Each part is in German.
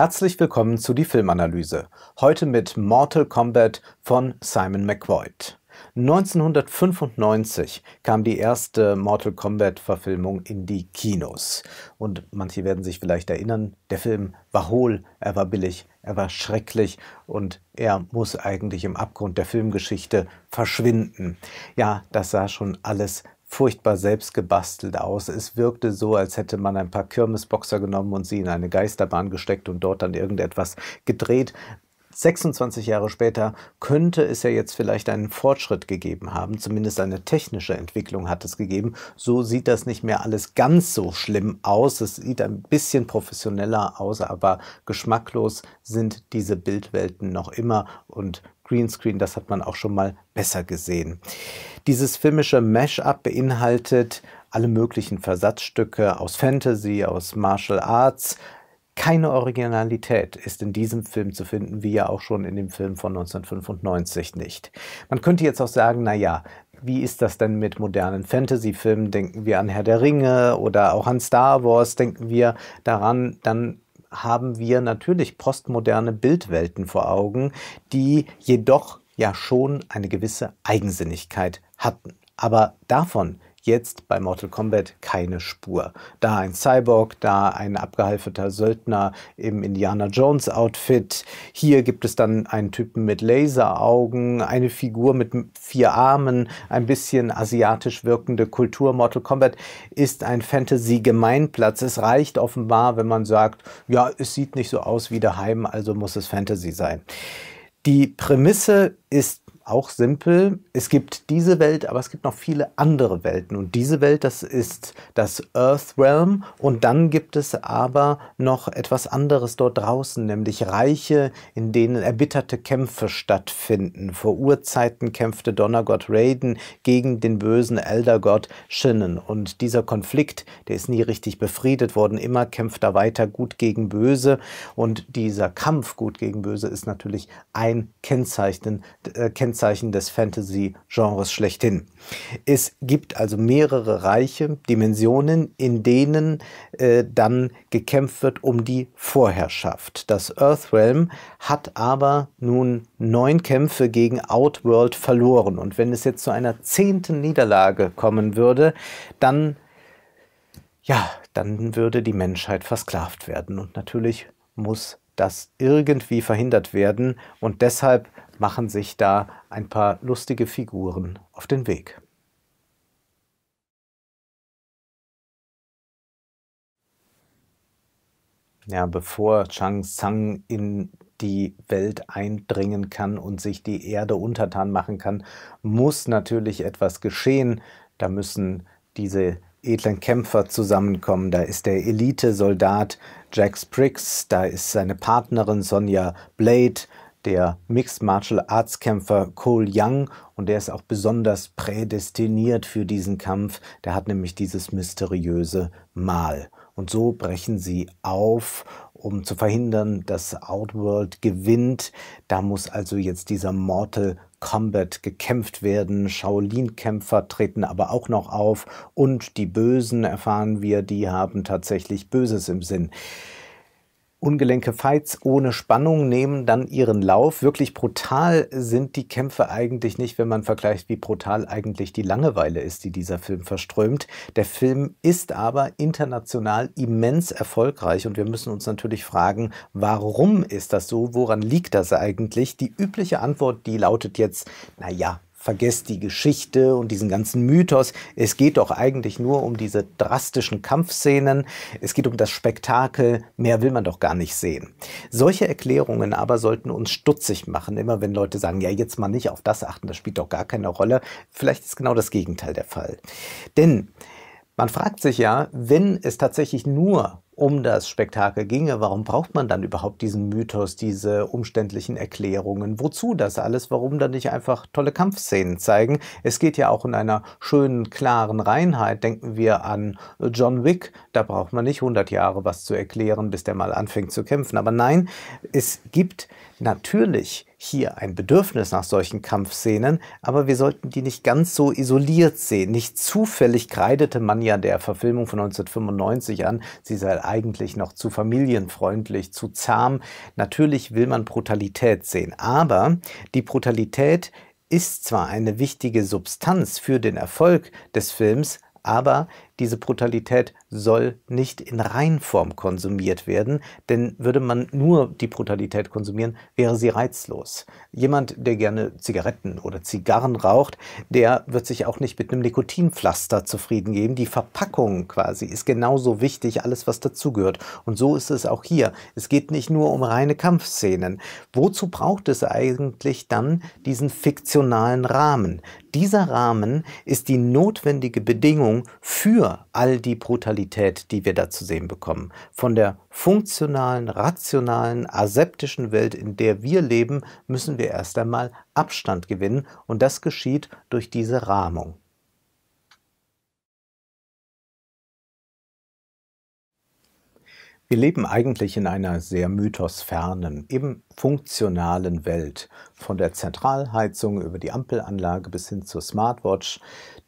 Herzlich willkommen zu die Filmanalyse. Heute mit Mortal Kombat von Simon McQuoid. 1995 kam die erste Mortal Kombat-Verfilmung in die Kinos. Und manche werden sich vielleicht erinnern, der Film war hohl, er war billig, er war schrecklich und er muss eigentlich im Abgrund der Filmgeschichte verschwinden. Ja, das sah schon alles furchtbar selbst gebastelt aus. Es wirkte so, als hätte man ein paar Kirmesboxer genommen und sie in eine Geisterbahn gesteckt und dort dann irgendetwas gedreht. 26 Jahre später könnte es ja jetzt vielleicht einen Fortschritt gegeben haben, zumindest eine technische Entwicklung hat es gegeben. So sieht das nicht mehr alles ganz so schlimm aus. Es sieht ein bisschen professioneller aus, aber geschmacklos sind diese Bildwelten noch immer und Greenscreen, das hat man auch schon mal besser gesehen. Dieses filmische Mash-up beinhaltet alle möglichen Versatzstücke aus Fantasy, aus Martial Arts. Keine Originalität ist in diesem Film zu finden, wie ja auch schon in dem Film von 1995 nicht. Man könnte jetzt auch sagen, na ja, wie ist das denn mit modernen Fantasy-Filmen? Denken wir an Herr der Ringe oder auch an Star Wars, denken wir daran, dann haben wir natürlich postmoderne Bildwelten vor Augen, die jedoch ja schon eine gewisse Eigensinnigkeit hatten. Aber davon jetzt bei Mortal Kombat keine Spur. Da ein Cyborg, da ein abgehalfeter Söldner im Indiana Jones Outfit. Hier gibt es dann einen Typen mit Laseraugen, eine Figur mit vier Armen, ein bisschen asiatisch wirkende Kultur. Mortal Kombat ist ein Fantasy-Gemeinplatz. Es reicht offenbar, wenn man sagt, ja, es sieht nicht so aus wie daheim, also muss es Fantasy sein. Die Prämisse ist auch simpel. Es gibt diese Welt, aber es gibt noch viele andere Welten. Und diese Welt, das ist das Earth Realm. Und dann gibt es aber noch etwas anderes dort draußen, nämlich Reiche, in denen erbitterte Kämpfe stattfinden. Vor Urzeiten kämpfte Donnergott Raiden gegen den bösen Eldergott Shinnen. Und dieser Konflikt, der ist nie richtig befriedet worden. Immer kämpft er weiter gut gegen böse. Und dieser Kampf gut gegen böse ist natürlich ein Kennzeichen, äh, Kennzeichen Kennzeichen des Fantasy-Genres schlechthin. Es gibt also mehrere reiche Dimensionen, in denen äh, dann gekämpft wird um die Vorherrschaft. Das Earthrealm hat aber nun neun Kämpfe gegen Outworld verloren. Und wenn es jetzt zu einer zehnten Niederlage kommen würde, dann ja, dann würde die Menschheit versklavt werden. Und natürlich muss das irgendwie verhindert werden und deshalb machen sich da ein paar lustige Figuren auf den Weg. Ja, bevor Chang Sang in die Welt eindringen kann und sich die Erde untertan machen kann, muss natürlich etwas geschehen. Da müssen diese edlen Kämpfer zusammenkommen. Da ist der Elite-Soldat Jax Briggs, da ist seine Partnerin Sonja Blade, der Mixed Martial Arts Kämpfer Cole Young und der ist auch besonders prädestiniert für diesen Kampf. Der hat nämlich dieses mysteriöse Mal. Und so brechen sie auf um zu verhindern, dass Outworld gewinnt. Da muss also jetzt dieser Mortal Kombat gekämpft werden. Shaolin-Kämpfer treten aber auch noch auf und die Bösen, erfahren wir, die haben tatsächlich Böses im Sinn ungelenke Fights ohne Spannung nehmen dann ihren Lauf. Wirklich brutal sind die Kämpfe eigentlich nicht, wenn man vergleicht, wie brutal eigentlich die Langeweile ist, die dieser Film verströmt. Der Film ist aber international immens erfolgreich und wir müssen uns natürlich fragen, warum ist das so? Woran liegt das eigentlich? Die übliche Antwort, die lautet jetzt, naja, vergesst die Geschichte und diesen ganzen Mythos. Es geht doch eigentlich nur um diese drastischen Kampfszenen. Es geht um das Spektakel. Mehr will man doch gar nicht sehen. Solche Erklärungen aber sollten uns stutzig machen, immer wenn Leute sagen, ja, jetzt mal nicht auf das achten, das spielt doch gar keine Rolle. Vielleicht ist genau das Gegenteil der Fall. Denn man fragt sich ja, wenn es tatsächlich nur um das Spektakel ginge, warum braucht man dann überhaupt diesen Mythos, diese umständlichen Erklärungen? Wozu das alles? Warum dann nicht einfach tolle Kampfszenen zeigen? Es geht ja auch in einer schönen, klaren Reinheit. Denken wir an John Wick. Da braucht man nicht 100 Jahre was zu erklären, bis der mal anfängt zu kämpfen. Aber nein, es gibt natürlich hier ein Bedürfnis nach solchen Kampfszenen, aber wir sollten die nicht ganz so isoliert sehen. Nicht zufällig kreidete man ja der Verfilmung von 1995 an, sie sei eigentlich noch zu familienfreundlich, zu zahm. Natürlich will man Brutalität sehen, aber die Brutalität ist zwar eine wichtige Substanz für den Erfolg des Films, aber diese Brutalität soll nicht in Reinform konsumiert werden, denn würde man nur die Brutalität konsumieren, wäre sie reizlos. Jemand, der gerne Zigaretten oder Zigarren raucht, der wird sich auch nicht mit einem Nikotinpflaster zufrieden geben. Die Verpackung quasi ist genauso wichtig, alles was dazugehört. Und so ist es auch hier. Es geht nicht nur um reine Kampfszenen. Wozu braucht es eigentlich dann diesen fiktionalen Rahmen? Dieser Rahmen ist die notwendige Bedingung für all die Brutalität, die wir da zu sehen bekommen. Von der funktionalen, rationalen, aseptischen Welt, in der wir leben, müssen wir erst einmal Abstand gewinnen und das geschieht durch diese Rahmung. Wir leben eigentlich in einer sehr mythosfernen, eben funktionalen Welt. Von der Zentralheizung über die Ampelanlage bis hin zur Smartwatch.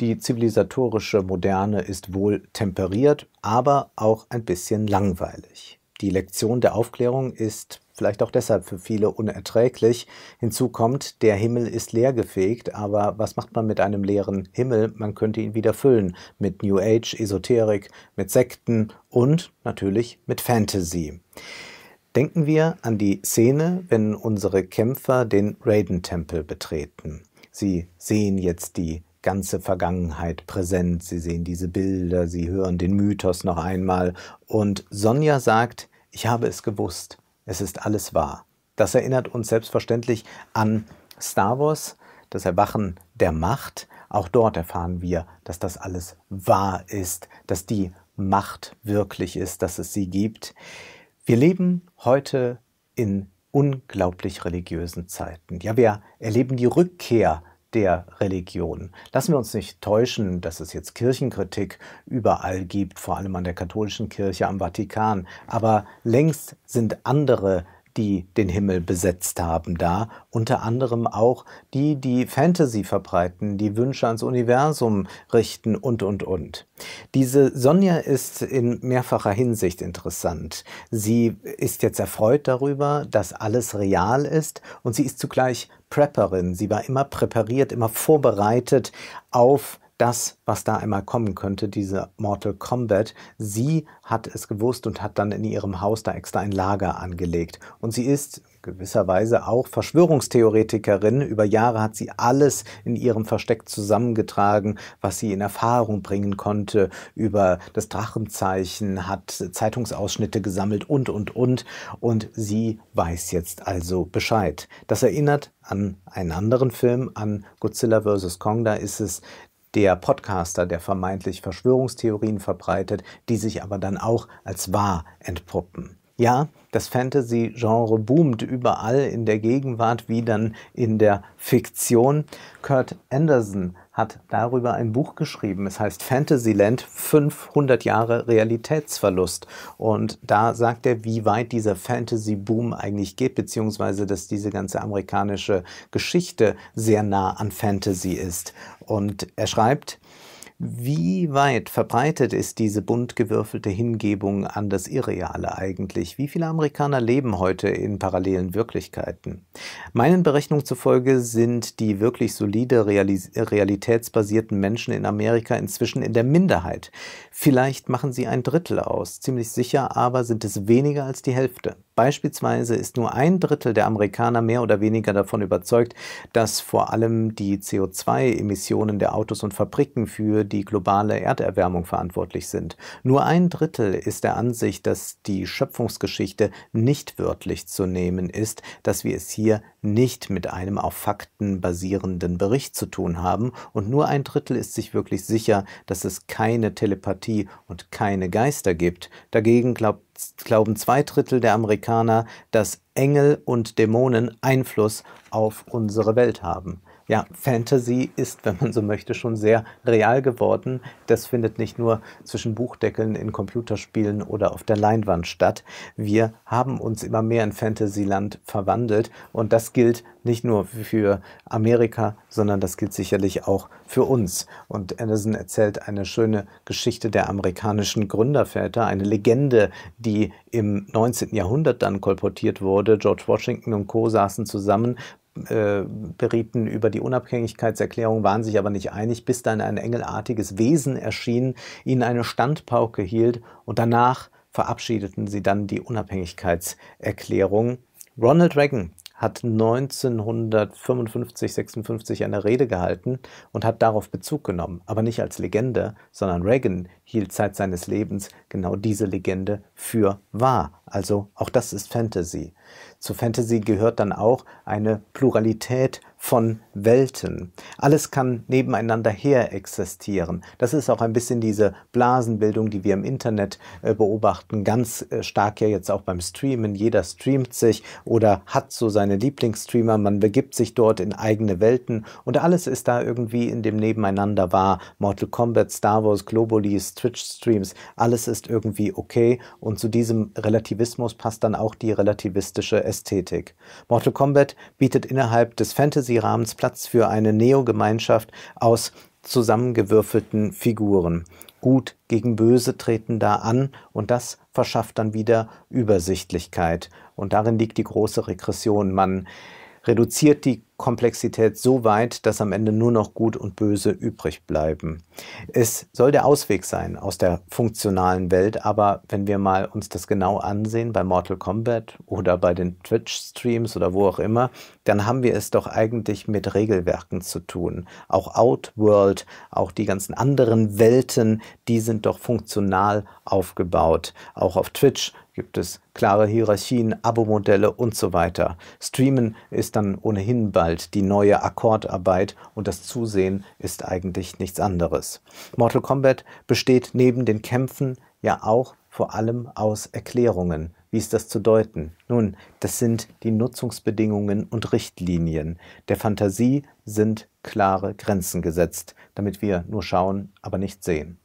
Die zivilisatorische Moderne ist wohl temperiert, aber auch ein bisschen langweilig. Die Lektion der Aufklärung ist vielleicht auch deshalb für viele unerträglich. Hinzu kommt, der Himmel ist leergefegt, aber was macht man mit einem leeren Himmel? Man könnte ihn wieder füllen mit New Age, Esoterik, mit Sekten und natürlich mit Fantasy. Denken wir an die Szene, wenn unsere Kämpfer den Raiden-Tempel betreten. Sie sehen jetzt die ganze Vergangenheit präsent. Sie sehen diese Bilder, sie hören den Mythos noch einmal. Und Sonja sagt, ich habe es gewusst, es ist alles wahr. Das erinnert uns selbstverständlich an Star Wars, das Erwachen der Macht. Auch dort erfahren wir, dass das alles wahr ist, dass die Macht wirklich ist, dass es sie gibt. Wir leben heute in unglaublich religiösen Zeiten. Ja, wir erleben die Rückkehr der Religion. Lassen wir uns nicht täuschen, dass es jetzt Kirchenkritik überall gibt, vor allem an der katholischen Kirche am Vatikan. Aber längst sind andere die den Himmel besetzt haben da, unter anderem auch die, die Fantasy verbreiten, die Wünsche ans Universum richten und, und, und. Diese Sonja ist in mehrfacher Hinsicht interessant. Sie ist jetzt erfreut darüber, dass alles real ist und sie ist zugleich Prepperin. Sie war immer präpariert, immer vorbereitet auf das, was da einmal kommen könnte, diese Mortal Kombat. Sie hat es gewusst und hat dann in ihrem Haus da extra ein Lager angelegt. Und sie ist gewisserweise auch Verschwörungstheoretikerin. Über Jahre hat sie alles in ihrem Versteck zusammengetragen, was sie in Erfahrung bringen konnte. Über das Drachenzeichen hat Zeitungsausschnitte gesammelt und, und, und. Und sie weiß jetzt also Bescheid. Das erinnert an einen anderen Film, an Godzilla vs. Kong. Da ist es der Podcaster, der vermeintlich Verschwörungstheorien verbreitet, die sich aber dann auch als wahr entpuppen. Ja, das Fantasy-Genre boomt überall in der Gegenwart wie dann in der Fiktion. Kurt Anderson hat darüber ein Buch geschrieben. Es heißt Fantasyland 500 Jahre Realitätsverlust. Und da sagt er, wie weit dieser Fantasy-Boom eigentlich geht, beziehungsweise dass diese ganze amerikanische Geschichte sehr nah an Fantasy ist. Und er schreibt, wie weit verbreitet ist diese bunt gewürfelte Hingebung an das Irreale eigentlich? Wie viele Amerikaner leben heute in parallelen Wirklichkeiten? Meinen Berechnungen zufolge sind die wirklich solide realitätsbasierten Menschen in Amerika inzwischen in der Minderheit. Vielleicht machen sie ein Drittel aus, ziemlich sicher aber sind es weniger als die Hälfte. Beispielsweise ist nur ein Drittel der Amerikaner mehr oder weniger davon überzeugt, dass vor allem die CO2-Emissionen der Autos und Fabriken für die globale Erderwärmung verantwortlich sind. Nur ein Drittel ist der Ansicht, dass die Schöpfungsgeschichte nicht wörtlich zu nehmen ist, dass wir es hier nicht mit einem auf Fakten basierenden Bericht zu tun haben und nur ein Drittel ist sich wirklich sicher, dass es keine Telepathie und keine Geister gibt. Dagegen glaubt glauben zwei Drittel der Amerikaner, dass Engel und Dämonen Einfluss auf unsere Welt haben ja, Fantasy ist, wenn man so möchte, schon sehr real geworden. Das findet nicht nur zwischen Buchdeckeln in Computerspielen oder auf der Leinwand statt. Wir haben uns immer mehr in Fantasyland verwandelt und das gilt nicht nur für Amerika, sondern das gilt sicherlich auch für uns. Und Anderson erzählt eine schöne Geschichte der amerikanischen Gründerväter, eine Legende, die im 19. Jahrhundert dann kolportiert wurde. George Washington und Co. saßen zusammen äh, berieten über die Unabhängigkeitserklärung, waren sich aber nicht einig, bis dann ein engelartiges Wesen erschien, ihnen eine Standpauke hielt und danach verabschiedeten sie dann die Unabhängigkeitserklärung. Ronald Reagan hat 1955, 56 eine Rede gehalten und hat darauf Bezug genommen, aber nicht als Legende, sondern Reagan hielt Zeit seines Lebens genau diese Legende für wahr. Also auch das ist Fantasy. Zu Fantasy gehört dann auch eine Pluralität von Welten. Alles kann nebeneinander her existieren. Das ist auch ein bisschen diese Blasenbildung, die wir im Internet äh, beobachten. Ganz äh, stark ja jetzt auch beim Streamen. Jeder streamt sich oder hat so seine Lieblingsstreamer. Man begibt sich dort in eigene Welten und alles ist da irgendwie in dem Nebeneinander wahr. Mortal Kombat, Star Wars, Globulis, Twitch-Streams, alles ist irgendwie okay. Und zu diesem Relativismus passt dann auch die relativistische realistische Ästhetik. Mortal Kombat bietet innerhalb des Fantasy-Rahmens Platz für eine Neo-Gemeinschaft aus zusammengewürfelten Figuren. Gut gegen Böse treten da an und das verschafft dann wieder Übersichtlichkeit. Und darin liegt die große Regression. Man reduziert die Komplexität so weit, dass am Ende nur noch Gut und Böse übrig bleiben. Es soll der Ausweg sein aus der funktionalen Welt, aber wenn wir mal uns das genau ansehen bei Mortal Kombat oder bei den Twitch-Streams oder wo auch immer, dann haben wir es doch eigentlich mit Regelwerken zu tun. Auch Outworld, auch die ganzen anderen Welten, die sind doch funktional aufgebaut. Auch auf Twitch gibt es klare Hierarchien, Abo-Modelle und so weiter. Streamen ist dann ohnehin bald Inhalt, die neue Akkordarbeit und das Zusehen ist eigentlich nichts anderes. Mortal Kombat besteht neben den Kämpfen ja auch vor allem aus Erklärungen. Wie ist das zu deuten? Nun, das sind die Nutzungsbedingungen und Richtlinien. Der Fantasie sind klare Grenzen gesetzt, damit wir nur schauen, aber nicht sehen.